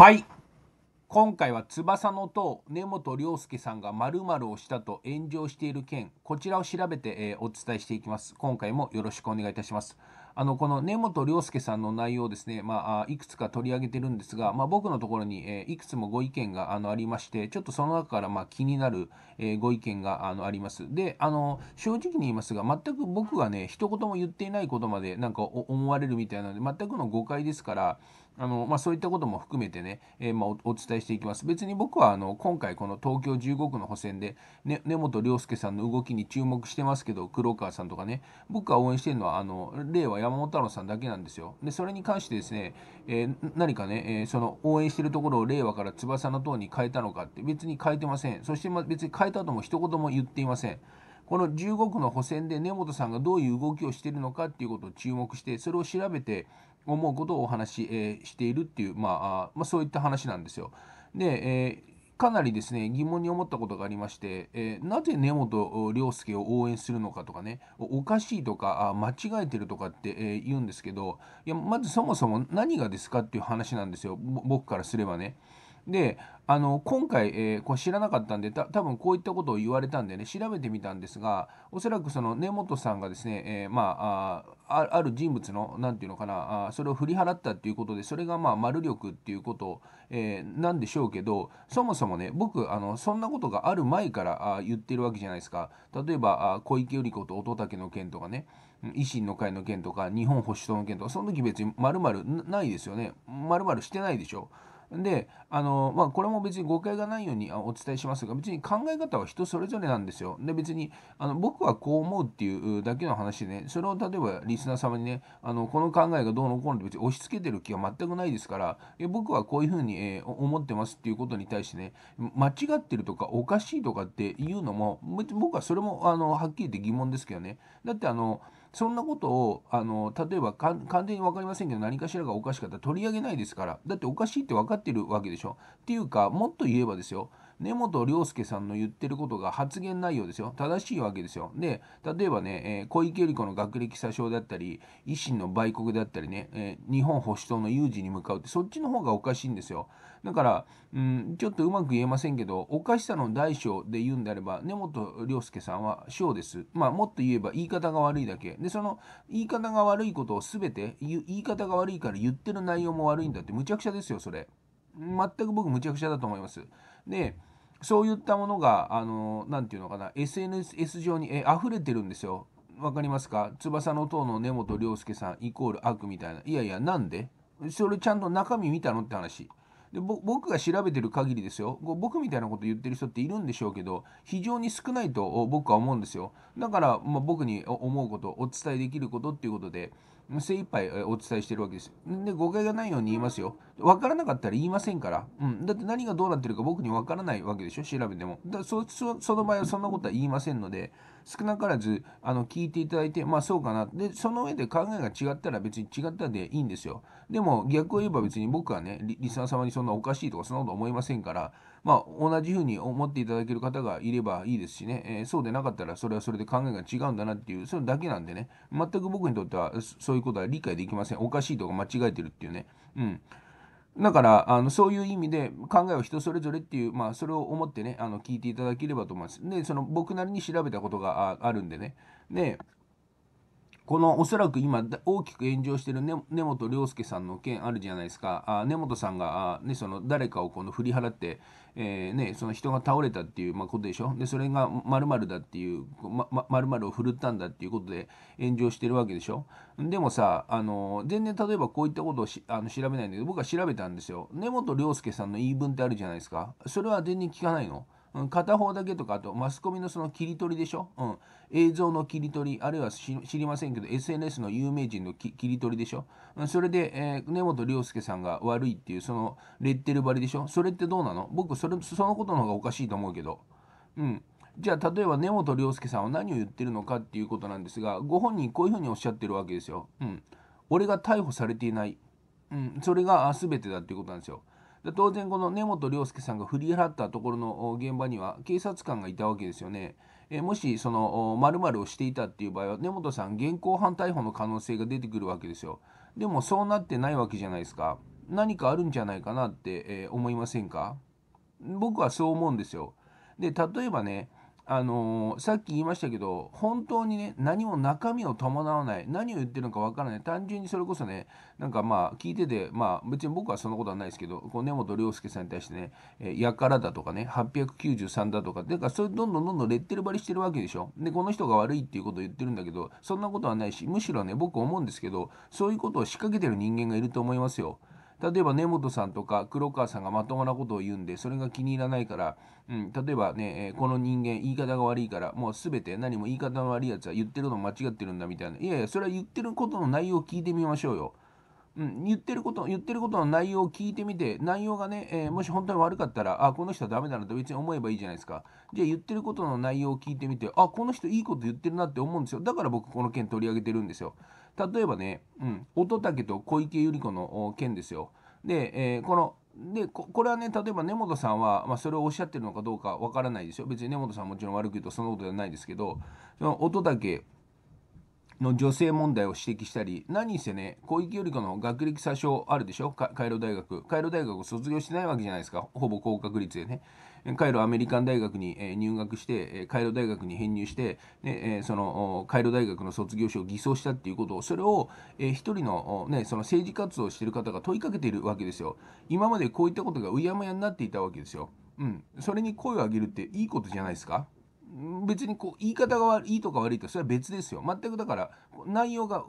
はい今回は翼の塔根本良介さんが〇〇をしたと炎上している件こちらを調べて、えー、お伝えしていきます今回もよろしくお願いいたしますあのこの根本良介さんの内容ですね、まあ、いくつか取り上げてるんですが、まあ、僕のところに、えー、いくつもご意見があのありましてちょっとその中からまあ気になる、えー、ご意見があのありますであの正直に言いますが全く僕がね一言も言っていないことまでなんか思われるみたいなので全くの誤解ですからあのまあ、そういったことも含めてね、えー、まあ、お伝えしていきます。別に僕はあの今回この東京15区の補選で、ね、根本亮介さんの動きに注目してますけど黒川さんとかね僕が応援してるのはあの令和山本太郎さんだけなんですよ。でそれに関してですね、えー、何かね、えー、その応援してるところを令和から翼の塔に変えたのかって別に変えてません。そして別に変えたとも一言も言っていません。この15区の補選で根本さんがどういう動きをしているのかっていうことを注目してそれを調べて思うことをお話し、えしているっていう、まあ、まあ、そういった話なんですよ。で、えかなりですね疑問に思ったことがありまして、えなぜ根本良介を応援するのかとかねおかしいとかあ間違えてるとかって、え言うんですけどいやまずそもそも何がですかっていう話なんですよ僕からすればね。であの今回、えー、これ知らなかったんでた多分こういったことを言われたんでね調べてみたんですがおそらくその根本さんがですね、えー、まあある人物の何て言うのかなあそれを振り払ったっていうことでそれがまあ丸力っていうこと、えー、なんでしょうけどそもそもね僕あのそんなことがある前からあ言ってるわけじゃないですか例えばあ小池百合子と乙武の件とかね維新の会の件とか日本保守党の件とかその時別に丸々ないですよね丸々してないでしょ。であの、まあ、これも別に誤解がないようにお伝えしますが別に考え方は人それぞれなんですよ。で別にあの僕はこう思うっていうだけの話でねそれを例えばリスナー様にねあのこの考えがどうのこうのって別に押し付けてる気は全くないですから僕はこういうふうに、えー、思ってますっていうことに対してね間違ってるとかおかしいとかっていうのも僕はそれもあのはっきり言って疑問ですけどねだってあのそんなことをあの例えば完全に分かりませんけど何かしらがおかしかったら取り上げないですからだっておかしいって分かってるわけでしょっていうかもっと言えばですよ根本良介さんの言ってることが発言内容ですよ正しいわけですよで例えばね、えー、小池百合子の学歴詐称だったり維新の売国だったりね、えー、日本保守党の有事に向かうってそっちの方がおかしいんですよだから、うん、ちょっとうまく言えませんけどおかしさの大小で言うんであれば根本良介さんは小ですまあもっと言えば言い方が悪いだけでその言い方が悪いことを全て言い方が悪いから言ってる内容も悪いんだってむちゃくちゃですよそれ全く僕むちゃくちゃだと思いますでそういったものが、あの、なていうのかな、SNS 上にえ溢れてるんですよ。わかりますか翼の塔の根本良介さんイコール悪みたいな。いやいや、なんでそれちゃんと中身見たのって話。で僕が調べてる限りですよ僕みたいなこと言ってる人っているんでしょうけど非常に少ないと僕は思うんですよだから、ま僕に思うことお伝えできることっていうことで精一杯お伝えしてるわけです。で、誤解がないように言いますよ。分からなかったら言いませんから。うん。だって何がどうなってるか僕に分からないわけでしょ、調べても。だそそその場合はそんなことは言いませんので、少なからずあの聞いていただいて、まあそうかな。で、その上で考えが違ったら別に違ったでいいんですよ。でも逆を言えば別に僕はねリ、リスナー様にそんなおかしいとかそんなこと思いませんから、まあ、同じふうに思っていただける方がいればいいですしね、えー、そうでなかったらそれはそれで考えが違うんだなっていう、それだけなんでね、全く僕にとってはそういうことは理解できません。おかしいとか間違えてるっていうね。うん。だから、あのそういう意味で考えは人それぞれっていう、まあ、それを思ってね、あの聞いていただければと思います。で、その僕なりに調べたことがあるんでね。で、このおそらく今大きく炎上してる根本良介さんの件あるじゃないですかあ根本さんがあ、ね、その誰かをこの振り払って、えー、ね、その人が倒れたっていう、まことでしょでそれがまるだっていうままるを振るったんだっていうことで炎上してるわけでしょでもさあの全然例えばこういったことをあの調べないんだけど僕は調べたんですよ根本良介さんの言い分ってあるじゃないですかそれは全然聞かないのうん、片方だけとかあとマスコミのその切り取りでしょ、うん、映像の切り取りあるいは知りませんけど SNS の有名人の切り取りでしょ、うん、それで、えー、根本良介さんが悪いっていうそのレッテル張りでしょそれってどうなの僕それそのことの方がおかしいと思うけどうんじゃあ例えば根本良介さんは何を言ってるのかっていうことなんですがご本人こういうふうにおっしゃってるわけですよ、うん、俺が逮捕されていない、うん、それが全てだっていうことなんですよで当然この根本良介さんが振り払ったところの現場には警察官がいたわけですよね。えもしその〇〇をしていたっていう場合は根本さん現行犯逮捕の可能性が出てくるわけですよ。でもそうなってないわけじゃないですか。何かあるんじゃないかなって、え思いませんか僕はそう思うんですよ。で例えばねあのー、さっき言いましたけど本当にね何も中身を伴わない何を言ってるのかわからない単純にそれこそねなんかまあ聞いててまあ別に僕はそんなことはないですけどこう根本良介さんに対してね「えー、やから」だとかね「893」だとかうかそれどんどんどんどんレッテル貼りしてるわけでしょでこの人が悪いっていうことを言ってるんだけどそんなことはないしむしろね僕思うんですけどそういうことを仕掛けてる人間がいると思いますよ。例えば根本さんとか黒川さんがまともなことを言うんで、それが気に入らないから、うん、例えばね、えこの人間言い方が悪いから、もう全て何も言い方の悪いやつは言ってるの間違ってるんだみたいな。いやいや、それは言ってることの内容を聞いてみましょうよ。うん、言ってること、言ってることの内容を聞いてみて、内容がね、えー、もし本当に悪かったら、あ、この人はダメだなと別に思えばいいじゃないですか。じゃあ言ってることの内容を聞いてみて、あ、この人いいこと言ってるなって思うんですよ。だから僕この件取り上げてるんですよ。例えばね、うん、乙武と小池百合子の件ですよ。で、えー、このでこれはね例えば根本さんは、まあ、それをおっしゃってるのかどうかわからないですよ別に根本さんもちろん悪く言うとそのことではないですけどその音武、の女性問題を指摘したり、何せね、小池百合子の学歴詐称あるでしょ、カイロ大学。カイロ大学を卒業してないわけじゃないですか、ほぼ高確率でね。カイロアメリカン大学に入学して、カイロ大学に編入して、そのカイロ大学の卒業証を偽装したっていうことを、それを一人の,、ね、その政治活動をしている方が問いかけているわけですよ。今までこういったことがうやむやになっていたわけですよ。うん、それに声を上げるっていいことじゃないですか。別にこう言い方がいいとか悪いとかそれは別ですよ全くだから内容が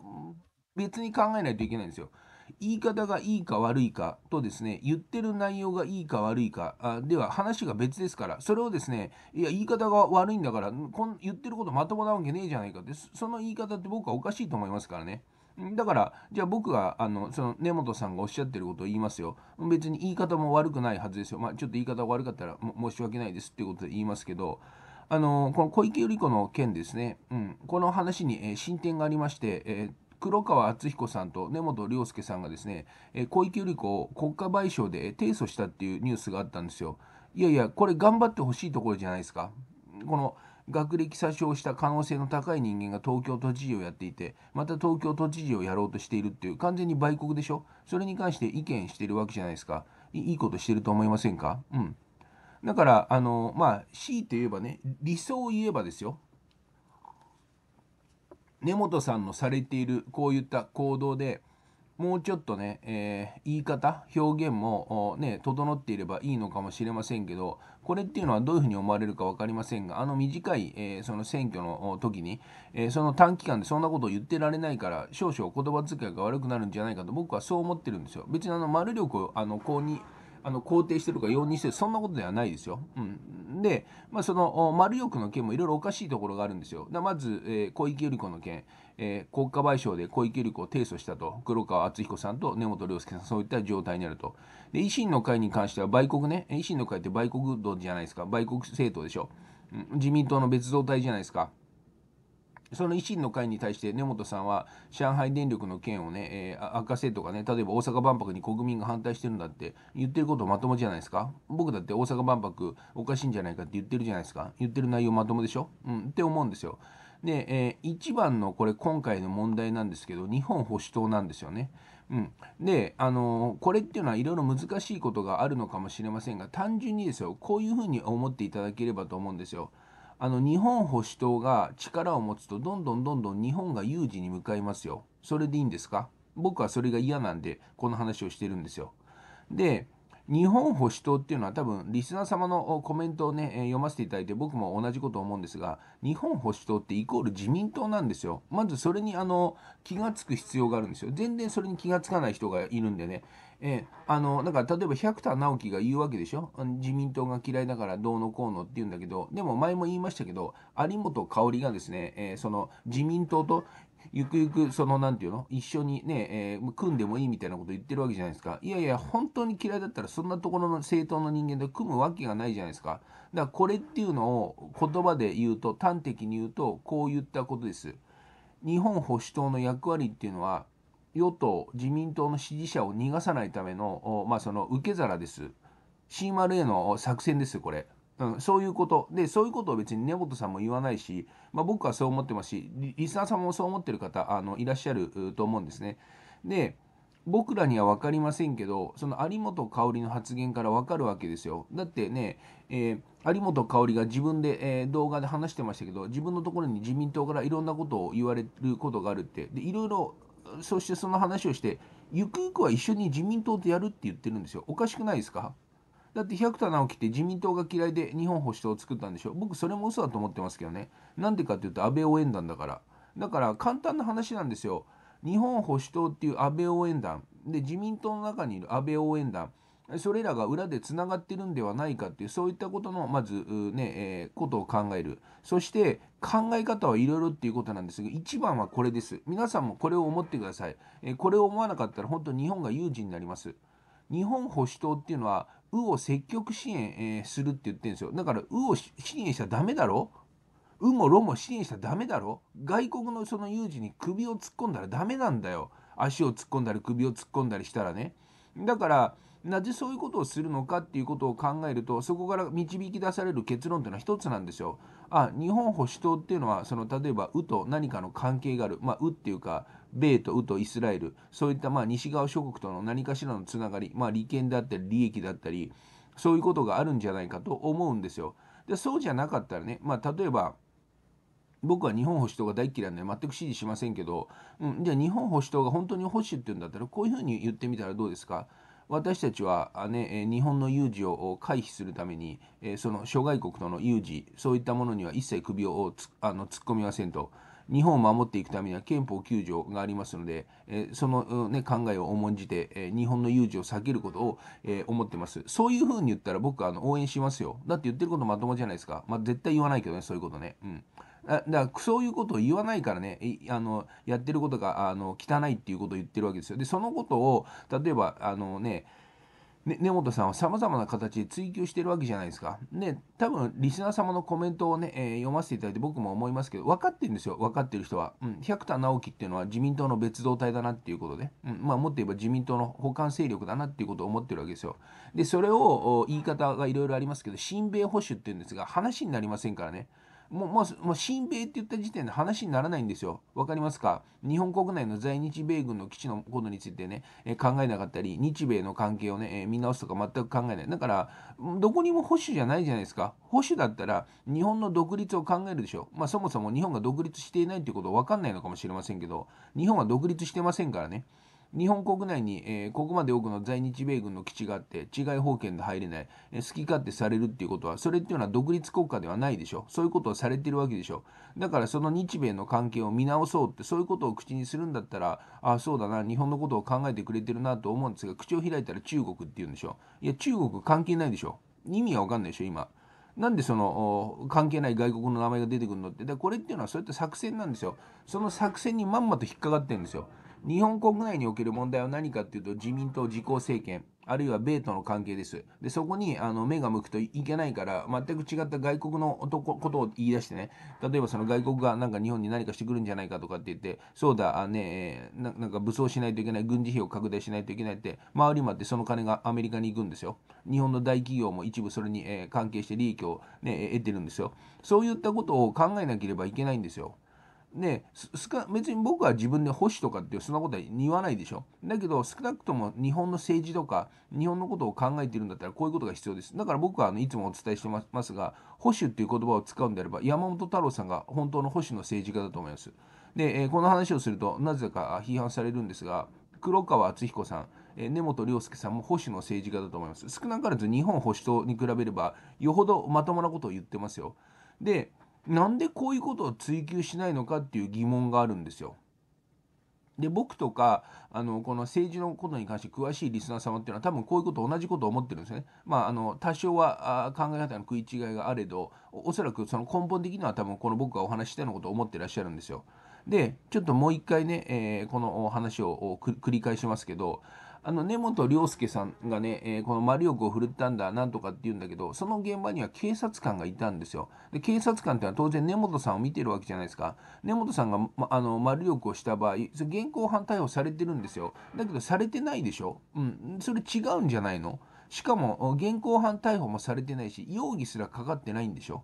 別に考えないといけないんですよ言い方がいいか悪いかとですね言ってる内容がいいか悪いかあでは話が別ですからそれをですねいや言い方が悪いんだからこん言ってることまともなわけねえじゃないかってその言い方って僕はおかしいと思いますからね。だから、じゃあ僕が、あの、その根本さんがおっしゃってることを言いますよ。別に言い方も悪くないはずですよ。まあ、ちょっと言い方悪かったら申し訳ないですっていうことで言いますけど、あのこの小池百合子の件ですね、うん、この話に、えー、進展がありまして、えー、黒川敦彦さんと根本良介さんがですね、えー、小池百合子を国家賠償で提訴したっていうニュースがあったんですよ。いやいや、これ頑張ってほしいところじゃないですか。この学歴詐称した可能性の高い人間が東京都知事をやっていて、また東京都知事をやろうとしているっていう、完全に売国でしょそれに関して意見してるわけじゃないですか。いいことしてると思いませんかうん。だからあのまあ C といえばね理想を言えばですよ根本さんのされているこういった行動でもうちょっとね、えー、言い方表現もね整っていればいいのかもしれませんけどこれっていうのはどういうふうに思われるか分かりませんがあの短い、えー、その選挙の時に、えー、その短期間でそんなことを言ってられないから少々言葉遣いが悪くなるんじゃないかと僕はそう思ってるんですよ。別にあの丸力をあのこうにあの肯定してるか容認してるそんなことではないですよ。うん、で、まあ、その丸翼の件もいろいろおかしいところがあるんですよ。でまず、えー、小池百合子の件、えー、国家賠償で小池百合子を提訴したと黒川敦彦さんと根本良介さんそういった状態になるとで維新の会に関しては売国ね維新の会って売国道じゃないですか売国政党でしょ、うん、自民党の別動隊じゃないですか。その維新の会に対して根本さんは上海電力の件をね、えー、悪化せとかね例えば大阪万博に国民が反対してるんだって言ってることまともじゃないですか僕だって大阪万博おかしいんじゃないかって言ってるじゃないですか言ってる内容まともでしょ、うん、って思うんですよで、えー、一番のこれ今回の問題なんですけど日本保守党なんですよねうん、で、あのー、これっていうのはいろいろ難しいことがあるのかもしれませんが単純にですよこういうふうに思っていただければと思うんですよ。あの日本保守党が力を持つとどんどんどんどん日本が有事に向かいますよ。それでいいんですか僕はそれが嫌なんでこの話をしてるんですよ。で日本保守党っていうのは多分リスナー様のコメントをね、読ませていただいて僕も同じこと思うんですが日本保守党ってイコール自民党なんですよまずそれにあの気が付く必要があるんですよ全然それに気が付かない人がいるんでねえあのだから例えば百田直樹が言うわけでしょ自民党が嫌いだからどうのこうのって言うんだけどでも前も言いましたけど有本香織がですね、えー、その自民党とゆくゆくその何て言うの一緒にね、えー、組んでもいいみたいなこと言ってるわけじゃないですかいやいや本当に嫌いだったらそんなところの政党の人間と組むわけがないじゃないですかだからこれっていうのを言葉で言うと端的に言うとこういったことです日本保守党の役割っていうのは与党自民党の支持者を逃がさないための,、まあ、その受け皿です C 丸への作戦ですこれ。うん、そういうこと。で、そういうことを別に根本さんも言わないし、まあ、僕はそう思ってますし、リスナーさんもそう思ってる方、あの、いらっしゃると思うんですね。で、僕らには分かりませんけど、その有本香の発言から分かるわけですよ。だってね、えー、有本香が自分で、えー、動画で話してましたけど、自分のところに自民党からいろんなことを言われることがあるって、でいろいろ、そしてその話をして、ゆくゆくは一緒に自民党とやるって言ってるんですよ。おかしくないですかだって百田直樹って自民党が嫌いで日本保守党を作ったんでしょ僕それも嘘だと思ってますけどねなんでかっていうと安倍応援団だからだから簡単な話なんですよ日本保守党っていう安倍応援団で自民党の中にいる安倍応援団それらが裏でつながってるんではないかっていうそういったことのまずね、えー、ことを考えるそして考え方はいろいろっていうことなんですが一番はこれです皆さんもこれを思ってください、えー、これを思わなかったら本当日本が有事になります日本保守党っていうのはうを積極支援、えー、するって言ってるんですよ。だから、うを支援しちゃダメだろうもろも支援しちゃダメだろ外国のその有事に首を突っ込んだらダメなんだよ。足を突っ込んだり首を突っ込んだりしたらね。だから、なぜそういうことをするのかっていうことを考えるとそこから導き出される結論というのは一つなんですよ。あ日本保守党っていうのはその例えば「う」と何かの関係がある「まあ、う」っていうか米とウとイスラエル、そういったまあ西側諸国との何かしらのつながり、まあ、利権だったり利益だったり、そういうことがあるんじゃないかと思うんですよ。でそうじゃなかったらね、まあ、例えば、僕は日本保守党が大嫌いなんで全く支持しませんけど、うん、じゃあ日本保守党が本当に保守って言うんだったらこういうふうに言ってみたらどうですか私たちは、ね、日本の有事を回避するためにその諸外国との有事そういったものには一切首を突っ込みませんと。日本を守っていくためには憲法9条がありますので、えその、ね、考えを重んじて、え日本の有事を避けることを、え思ってます。そういうふうに言ったら僕あの応援しますよ。だって言ってることまともじゃないですか。まあ、絶対言わないけどね、そういうことね。うんだからそういうことを言わないからねあのやってることがあの汚いっていうことを言ってるわけですよ。でそのことを例えばあのねね、根本さんはさまざまな形で追求してるわけじゃないですか。ね、多分リスナー様のコメントをね、えー、読ませていただいて僕も思いますけど、分かってるんですよ、分かってる人は。うん、百田直樹っていうのは自民党の別動隊だなっていうことで、うん、まあ、もっと言えば自民党の補完勢力だなっていうことを思ってるわけですよ。で、それを言い方がいろいろありますけど、親米保守っていうんですが、話になりませんからね。もうもうもう親米って言った時点で話にならないんですよ。わかりますか日本国内の在日米軍の基地のことについてね、え考えなかったり、日米の関係をね、え見直すとか全く考えない。だから、どこにも保守じゃないじゃないですか。保守だったら、日本の独立を考えるでしょ。まあ、そもそも日本が独立していないということは分かんないのかもしれませんけど、日本は独立してませんからね。日本国内に、えー、ここまで多くの在日米軍の基地があって、治外法権で入れない、えー、好き勝手されるっていうことは、それっていうのは独立国家ではないでしょ。そういうことをされてるわけでしょ。だからその日米の関係を見直そうって、そういうことを口にするんだったら、ああ、そうだな、日本のことを考えてくれてるなと思うんですが、口を開いたら中国って言うんでしょ。いや、中国関係ないでしょ。意味はわかんないでしょ、今。なんでその関係ない外国の名前が出てくるのって、でこれっていうのはそういった作戦なんですよ。その作戦にまんまと引っかかってるんですよ。日本国内における問題は何かっていうと自民党自公政権あるいは米との関係です。で、そこにあの目が向くといけないから、全く違った外国の男ことを言い出してね、例えばその外国がなんか日本に何かしてくるんじゃないかとかって言って、そうだ、あねえなんか武装しないといけない、軍事費を拡大しないといけないって、周りもあってその金がアメリカに行くんですよ。日本の大企業も一部それに、え関係して利益を、ね、得てるんですよ。そういったことを考えなければいけないんですよ。ねすか別に僕は自分で保守とかってそんなことは言わないでしょだけど少なくとも日本の政治とか日本のことを考えているんだったらこういうことが必要ですだから僕はあのいつもお伝えしてますが保守っていう言葉を使うんであれば山本太郎さんが本当の保守の政治家だと思いますで、えー、この話をするとなぜか批判されるんですが黒川敦彦さん根本良介さんも保守の政治家だと思います少なからず日本保守党に比べればよほどまともなことを言ってますよでなんでこういうことを追求しないのかっていう疑問があるんですよ。で僕とかあのこの政治のことに関して詳しいリスナー様っていうのは多分こういうこと同じことを思ってるんですね。まああの多少は考え方の食い違いがあれどおそらくその根本的には多分この僕がお話ししたようなことを思ってらっしゃるんですよ。でちょっともう一回ね、えー、このお話を繰り返しますけどあの根本良介さんがね、えー、この丸力を振るったんだ、なんとかって言うんだけど、その現場には警察官がいたんですよ。で警察官ってのは当然根本さんを見てるわけじゃないですか。根本さんが、ま、あの丸力をした場合、現行犯逮捕されてるんですよ。だけどされてないでしょ。うん、それ違うんじゃないのしかも現行犯逮捕もされてないし、容疑すらかかってないんでしょ。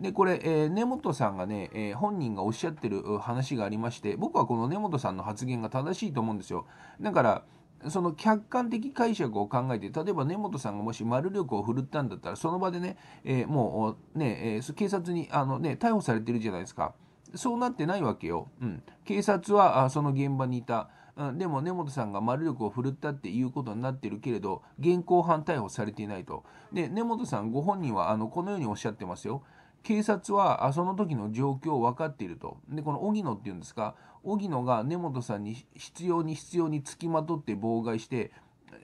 でこれ、えー、根本さんがね、えー、本人がおっしゃってる話がありまして僕はこの根本さんの発言が正しいと思うんですよだからその客観的解釈を考えて例えば根本さんがもし丸力を振るったんだったらその場でね、えー、もうね、えー、警察にあの、ね、逮捕されてるじゃないですかそうなってないわけよ、うん、警察はあその現場にいた、うん、でも根本さんが丸力を振るったっていうことになってるけれど現行犯逮捕されていないとで根本さんご本人はあのこのようにおっしゃってますよ警察はあその時の状況を分かっていると。で、この荻野っていうんですか、荻野が根本さんに必要に必要につきまとって妨害して、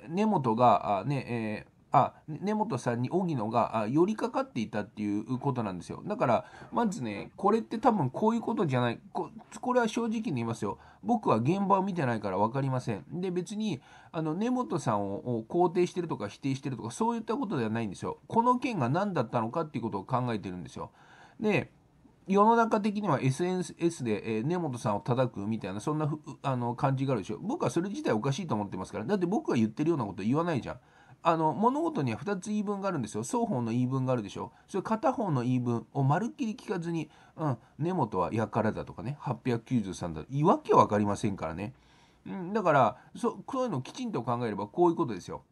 根本が、あね、えーあ根本さんに荻野があ寄りかかっていたっていうことなんですよだからまずねこれって多分こういうことじゃないこれは正直に言いますよ僕は現場を見てないから分かりませんで別にあの根本さんを肯定してるとか否定してるとかそういったことではないんですよこの件が何だったのかっていうことを考えてるんですよで世の中的には SNS で、え根本さんを叩くみたいなそんなあの感じがあるでしょ僕はそれ自体おかしいと思ってますからだって僕が言ってるようなこと言わないじゃんあの物事には2つ言い分があるんですよ。双方の言い分があるでしょ。それ片方の言い分をまるっきり聞かずに、うん、根本はやからだとかね、893だと、い訳分かりませんからね。うん、だからそ、そういうのをきちんと考えれば、こういうことですよ。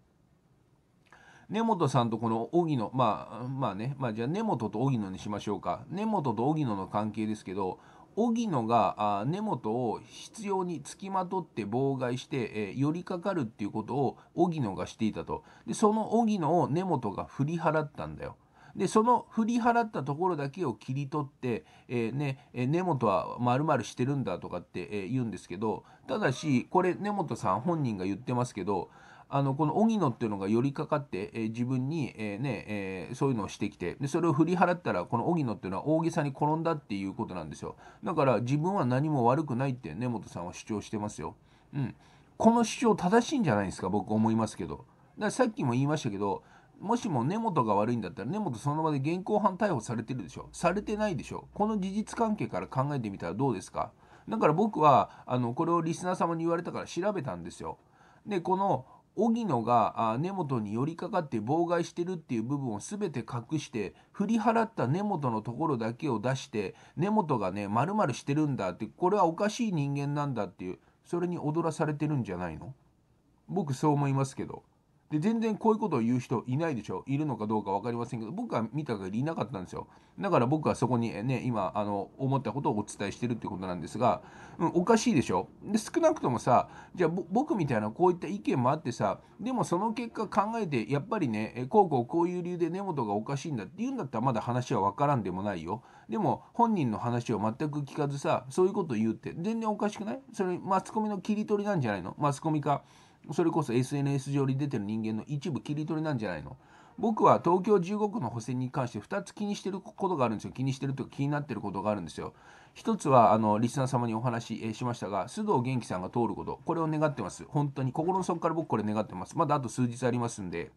根本さんとこの荻野、まあ、まあね、まあじゃあ根本と荻野にしましょうか。根本と荻野の関係ですけど、荻野が根本を執拗につきまとって妨害して、えー、寄りかかるっていうことを荻野がしていたとでその荻野を根本が振り払ったんだよ。でその振り払ったところだけを切り取って、えー、ね、根本はまるしてるんだとかって、え言うんですけどただしこれ根本さん本人が言ってますけどあのこの荻野っていうのが寄りかかって、えー、自分に、えー、ねえー、そういうのをしてきてでそれを振り払ったらこの荻野っていうのは大げさに転んだっていうことなんですよだから自分は何も悪くないって根本さんは主張してますよ、うん、この主張正しいんじゃないですか僕思いますけどだからさっきも言いましたけどもしも根本が悪いんだったら根本その場で現行犯逮捕されてるでしょされてないでしょこの事実関係から考えてみたらどうですかだから僕はあのこれをリスナー様に言われたから調べたんですよでこの荻野が根本に寄りかかって妨害してるっていう部分を全て隠して振り払った根本のところだけを出して根本がねまるしてるんだってこれはおかしい人間なんだっていうそれに踊らされてるんじゃないの僕そう思いますけど。で全然こういうことを言う人いないでしょいるのかどうか分かりませんけど僕は見た限りいなかったんですよだから僕はそこにね今あの思ったことをお伝えしてるってことなんですが、うん、おかしいでしょで少なくともさじゃあ僕みたいなこういった意見もあってさでもその結果考えてやっぱりねこうこうこういう理由で根本がおかしいんだって言うんだったらまだ話は分からんでもないよでも本人の話を全く聞かずさそういうこと言うって全然おかしくないそれマスコミの切り取りなんじゃないのマスコミかそれこそ SNS 上に出てる人間の一部切り取りなんじゃないの僕は東京15区の補選に関して2つ気にしてることがあるんですよ。気にしてるというか気になってることがあるんですよ。一つはあのリスナー様にお話ししましたが、須藤元気さんが通ること、これを願ってます。本当に心の底から僕これ願ってます。まだあと数日ありますんで。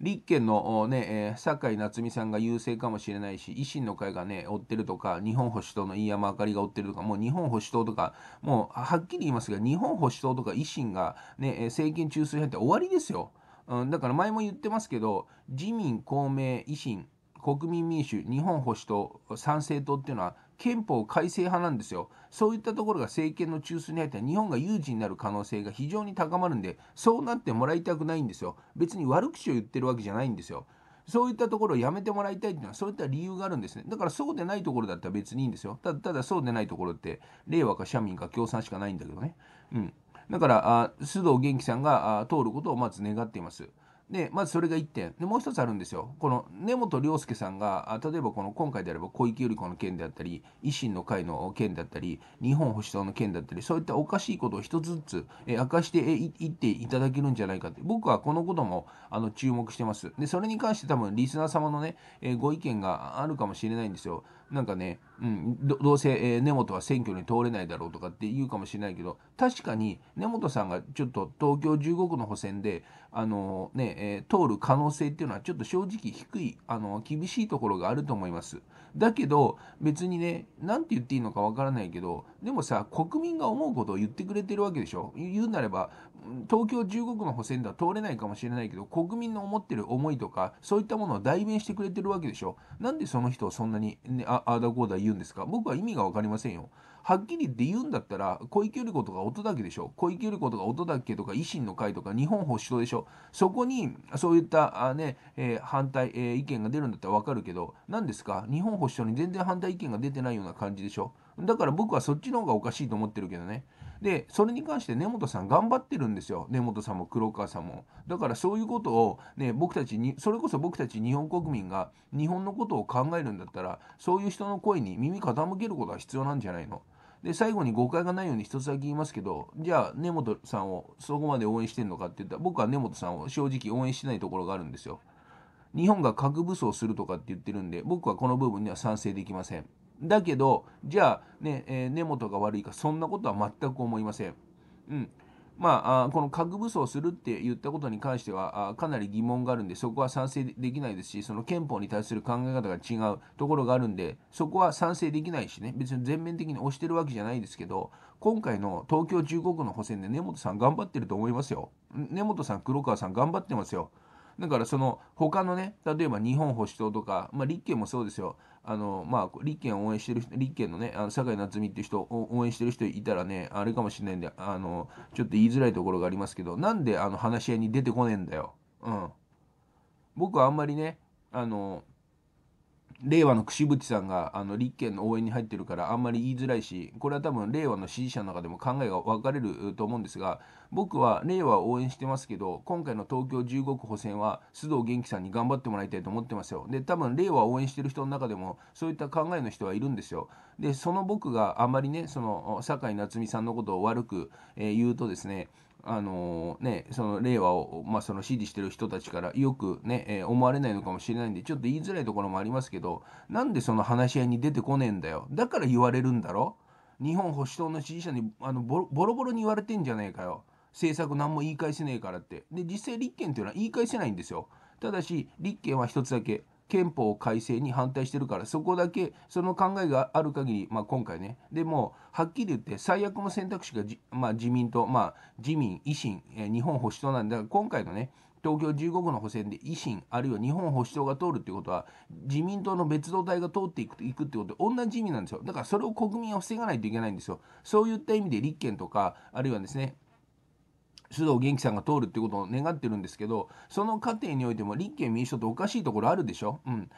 立憲のね、酒井夏美さんが優勢かもしれないし、維新の会がね、追ってるとか、日本保守党の飯山明が追ってるとか、もう日本保守党とか、もうはっきり言いますが、日本保守党とか維新がね、政権中枢入って終わりですよ。うん、だから前も言ってますけど、自民、公明、維新、国民民主、日本保守党、参政党っていうのは、憲法改正派なんですよ。そういったところが政権の中枢に入った日本が有事になる可能性が非常に高まるんで、そうなってもらいたくないんですよ。別に悪口を言ってるわけじゃないんですよ。そういったところをやめてもらいたいっていうのは、そういった理由があるんですね。だからそうでないところだったら別にいいんですよ。ただ、ただそうでないところって、令和か社民か共産しかないんだけどね。うん。だから、あ須藤元気さんが通ることをまず願っています。でまずそれが1点でもう1つあるんですよこの根本良介さんが例えばこの今回であれば小池百合子の件であったり維新の会の件だったり日本保守党の件だったりそういったおかしいことを1つずつ、え明かしていっていただけるんじゃないかって僕はこのこともあの注目してますでそれに関して多分リスナー様のね、えご意見があるかもしれないんですよなんかね、うん、どうせ、えー、根本は選挙に通れないだろうとかって言うかもしれないけど確かに根本さんがちょっと東京15区の補選で、あのー、ねえー、通る可能性っていうのはちょっと正直低い、あの厳しいところがあると思います。だけど別にね何て言っていいのかわからないけどでもさ国民が思うことを言ってくれてるわけでしょ言うなれば東京15区の補選では通れないかもしれないけど、国民の思ってる思いとか、そういったものを代弁してくれてるわけでしょ。なんでその人をそんなに、ね、ああだこうだ言うんですか僕は意味が分かりませんよ。はっきり言って言うんだったら、小池百合子とか音だけでしょ。小池百合子とか音だけとか維新の会とか日本保守党でしょ。そこに、そういったあね、えー、反対、えー、意見が出るんだったら分かるけど、何ですか日本保守党に全然反対意見が出てないような感じでしょ。だから僕はそっちの方がおかしいと思ってるけどね。で、それに関して根本さん頑張ってるんですよ。根本さんも黒川さんも。だからそういうことを、ね、僕たちに、それこそ僕たち日本国民が日本のことを考えるんだったら、そういう人の声に耳傾けることは必要なんじゃないの。で、最後に誤解がないように一つだけ言いますけど、じゃあ根本さんをそこまで応援してんのかって言ったら、僕は根本さんを正直応援してないところがあるんですよ。日本が核武装するとかって言ってるんで、僕はこの部分には賛成できません。だけど、じゃあね、えー、根本が悪いか、そんなことは全く思いません。うん。まあ、この核武装するって言ったことに関してはかなり疑問があるんでそこは賛成できないですしその憲法に対する考え方が違うところがあるんでそこは賛成できないしね別に全面的に推してるわけじゃないですけど今回の東京中国の補選で根本さん頑張ってると思いますよ根本さん黒川さん頑張ってますよだからその他のね例えば日本保守党とか、まあ、立憲もそうですよあのまあ、立憲を応援してる人、立憲のね、あの酒井夏実って人を応援してる人いたらね、あれかもしれないんで、あの、ちょっと言いづらいところがありますけど、なんであの話し合いに出てこねえんだよ。うん。僕はあんまりね、あの、令和の櫛渕さんがあの立憲の応援に入ってるからあんまり言いづらいしこれは多分令和の支持者の中でも考えが分かれると思うんですが僕は令和を応援してますけど今回の東京15区補選は須藤元気さんに頑張ってもらいたいと思ってますよで多分令和を応援してる人の中でもそういった考えの人はいるんですよでその僕があまりねその酒井夏美さんのことを悪く、えー、言うとですねあのね、その令和を、まあ、その支持してる人たちからよくね、えー、思われないのかもしれないんで、ちょっと言いづらいところもありますけど、なんでその話し合いに出てこねえんだよ。だから言われるんだろ日本保守党の支持者にあのボロボロに言われてんじゃねえかよ。政策何も言い返せねえからって。で、実際立憲っていうのは言い返せないんですよ。ただし、立憲は一つだけ、憲法改正に反対してるからそこだけその考えがある限り、まあ、今回ねでもはっきり言って最悪の選択肢がまあ、自民党、まあ、自民維新、え日本保守党なんだから今回のね東京15区の補選で維新あるいは日本保守党が通るっていうことは自民党の別動隊が通っていくいくってことで同じ意味なんですよだからそれを国民は防がないといけないんですよそういった意味で立憲とかあるいはですね須藤元気さんが通るってことを願ってるんですけどその過程においても立憲民主党っておかしいところあるでしょ、うん、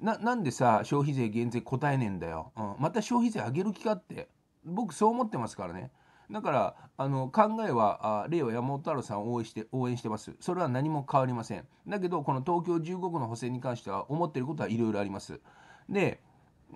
ななんでさ消費税減税答えねえんだよ、うん、また消費税上げる気かって僕そう思ってますからねだからあの考えは令和山本太郎さんを応援して応援してますそれは何も変わりませんだけどこの東京15区の補正に関しては思ってることはいろいろありますで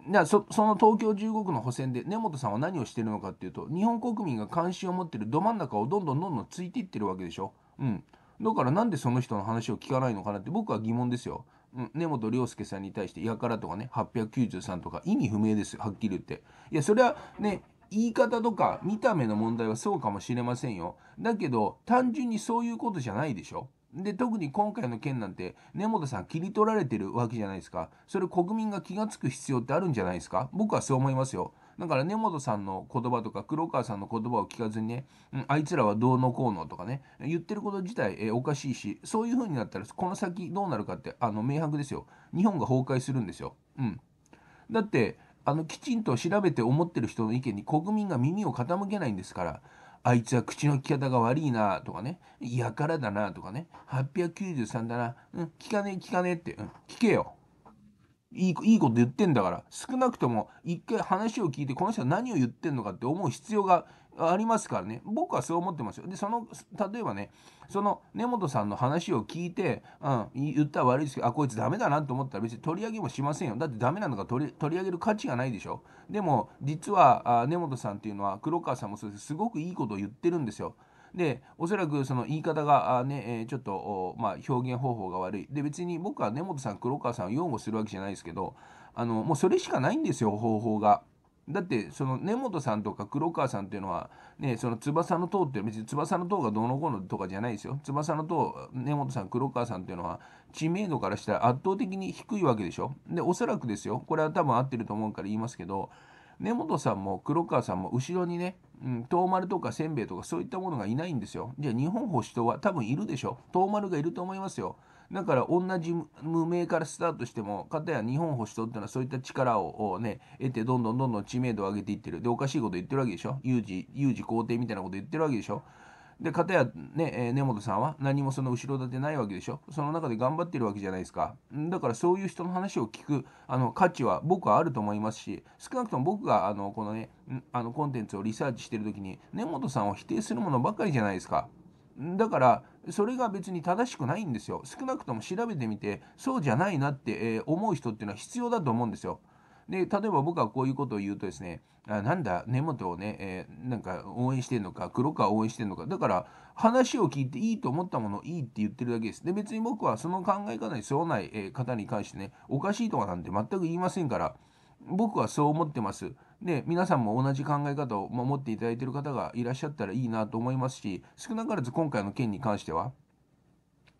じゃその東京15区の補選で根本さんは何をしてるのかっていうと日本国民が関心を持ってるど真ん中をどんどんどんどんついていってるわけでしょ。うん、だからなんでその人の話を聞かないのかなって僕は疑問ですよ。うん、根本涼介さんに対して「やから」とかね893とか意味不明ですはっきり言って。いやそれはね言い方とか見た目の問題はそうかもしれませんよ。だけど単純にそういうことじゃないでしょ。で特に今回の件なんて根本さん切り取られてるわけじゃないですかそれ国民が気が付く必要ってあるんじゃないですか僕はそう思いますよだから根本さんの言葉とか黒川さんの言葉を聞かずにね、うん、あいつらはどうのこうのとかね言ってること自体、えおかしいしそういう風になったらこの先どうなるかってあの明白ですよ日本が崩壊するんですよ、うん、だってあのきちんと調べて思ってる人の意見に国民が耳を傾けないんですからあいつは口の利き方が悪いなとかね、嫌からだなとかね、893だな、うん、聞かねえ聞かねえって、うん、聞けよ。いいいいこと言ってんだから少なくとも一回話を聞いてこの人は何を言ってんのかって思う必要がありますからね僕はそう思ってますよでその例えばねその根本さんの話を聞いて、うん、言ったら悪いですけどあこいつダメだなと思ったら別に取り上げもしませんよだってダメなのか取り取り上げる価値がないでしょでも実はあ根本さんっていうのは黒川さんもそうですすごくいいことを言ってるんですよでおそらくその言い方がね、えちょっと、まあ、表現方法が悪いで別に僕は根本さん黒川さんを擁護するわけじゃないですけどあのもうそれしかないんですよ方法が。だってその根本さんとか黒川さんっていうのは、ね、その翼の塔って別に翼の塔がどうのこうのとかじゃないですよ翼の塔根本さん黒川さんっていうのは知名度からしたら圧倒的に低いわけでしょでおそらくですよこれは多分合ってると思うから言いますけど根本さんも黒川さんも後ろにね、うん、東丸とかせんべいとかそういったものがいないんですよじゃあ日本保守党は多分いるでしょ東丸がいると思いますよだから同じ無名からスタートしても、かたや日本保守党っていうのはそういった力をね、得てどんどんどんどん知名度を上げていってる。で、おかしいこと言ってるわけでしょ有事、有事肯定みたいなこと言ってるわけでしょで、かたやね、えー、根本さんは何もその後ろ盾ないわけでしょその中で頑張ってるわけじゃないですか。だからそういう人の話を聞くあの価値は僕はあると思いますし、少なくとも僕があのこのね、あのコンテンツをリサーチしてる時に根本さんを否定するものばかりじゃないですか。だからそれが別に正しくないんですよ少なくとも調べてみてそうじゃないなって、え思う人っていうのは必要だと思うんですよで例えば僕はこういうことを言うとですねあなんだ根本をね、えー、なんか応援してんのか黒川応援してんのかだから話を聞いていいと思ったものをいいって言ってるだけですで別に僕はその考え方に沿わない方に関してねおかしいとかなんて全く言いませんから僕はそう思ってますで皆さんも同じ考え方を持っていただいている方がいらっしゃったらいいなと思いますし少なからず今回の件に関しては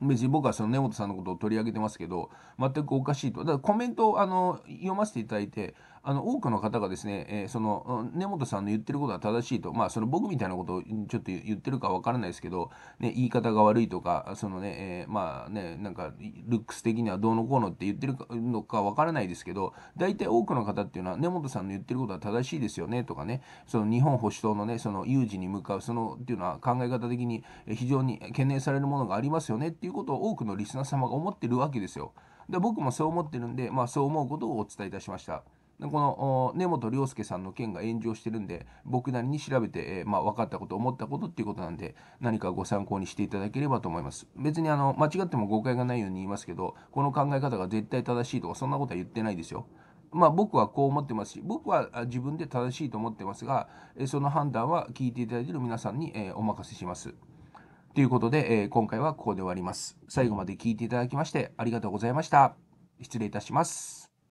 別に僕はその根本さんのことを取り上げてますけど全くおかしいとだからコメントをあの読ませていただいてあの多くの方がですね、えー、その根本さんの言ってることは正しいと、まあ、その僕みたいなことをちょっと言ってるかわからないですけど、ね、言い方が悪いとか、そのね、えー、まあね、なんか、ルックス的にはどうのこうのって言ってるのかわからないですけど、大体多くの方っていうのは、根本さんの言ってることは正しいですよねとかね、その日本保守党のね、その有事に向かう、そのっていうのは考え方的に非常に懸念されるものがありますよねっていうことを多くのリスナー様が思ってるわけですよ。で僕もそう思ってるんで、まあ、そう思うことをお伝えいたしました。この根本良介さんの件が炎上してるんで僕なりに調べて、えー、まあ、分かったこと思ったことっていうことなんで何かご参考にしていただければと思います別にあの間違っても誤解がないように言いますけどこの考え方が絶対正しいとかそんなことは言ってないですよまあ、僕はこう思ってますし僕は自分で正しいと思ってますがその判断は聞いていただいている皆さんに、えー、お任せしますということで、えー、今回はここで終わります最後まで聞いていただきましてありがとうございました失礼いたします